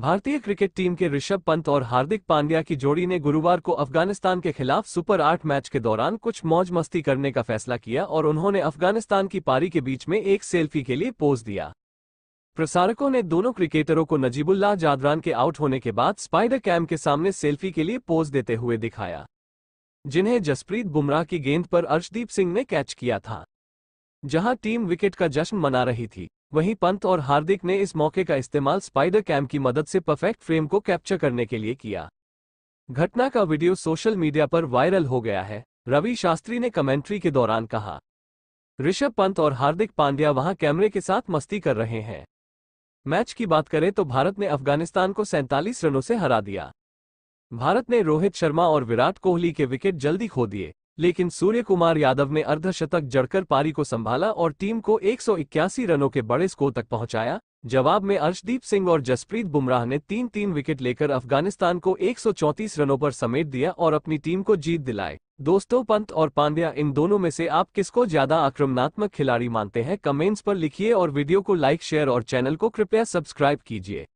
भारतीय cricket team के ऋषभ पंत और हार्दिक पांड्या की जोड़ी ने गुरुवार को अफगानिस्तान के खिलाफ सुपर आठ मैच के दौरान कुछ मौज मस्ती करने का फैसला किया और उन्होंने अफगानिस्तान की पारी के बीच में एक सेल्फी के लिए पोज दिया प्रसारकों ने दोनों क्रिकेटरों को नजीबुल्लाह जादरान के आउट होने के बाद स्पाइडर कैम के सामने सेल्फी के लिए पोज देते हुए दिखाया जिन्हें जसप्रीत बुमराह की गेंद पर अर्शदीप सिंह ने कैच किया था जहां टीम विकेट का जश्न मना रही थी वहीं पंत और हार्दिक ने इस मौके का इस्तेमाल स्पाइडर कैम की मदद से परफेक्ट फ्रेम को कैप्चर करने के लिए किया घटना का वीडियो सोशल मीडिया पर वायरल हो गया है रवि शास्त्री ने कमेंट्री के दौरान कहा ऋषभ पंत और हार्दिक पांड्या वहां कैमरे के साथ मस्ती कर रहे हैं मैच की बात करें तो भारत ने अफगानिस्तान को सैंतालीस रनों से हरा दिया भारत ने रोहित शर्मा और विराट कोहली के विकेट जल्दी खो दिए लेकिन सूर्य कुमार यादव ने अर्धशतक जड़कर पारी को संभाला और टीम को एक रनों के बड़े स्कोर तक पहुंचाया जवाब में अर्शदीप सिंह और जसप्रीत बुमराह ने तीन तीन विकेट लेकर अफगानिस्तान को 134 रनों पर समेट दिया और अपनी टीम को जीत दिलाए दोस्तों पंत और पांड्या इन दोनों में से आप किसको ज्यादा आक्रमणात्मक खिलाड़ी मानते हैं कमेंट्स पर लिखिए और वीडियो को लाइक शेयर और चैनल को कृपया सब्सक्राइब कीजिए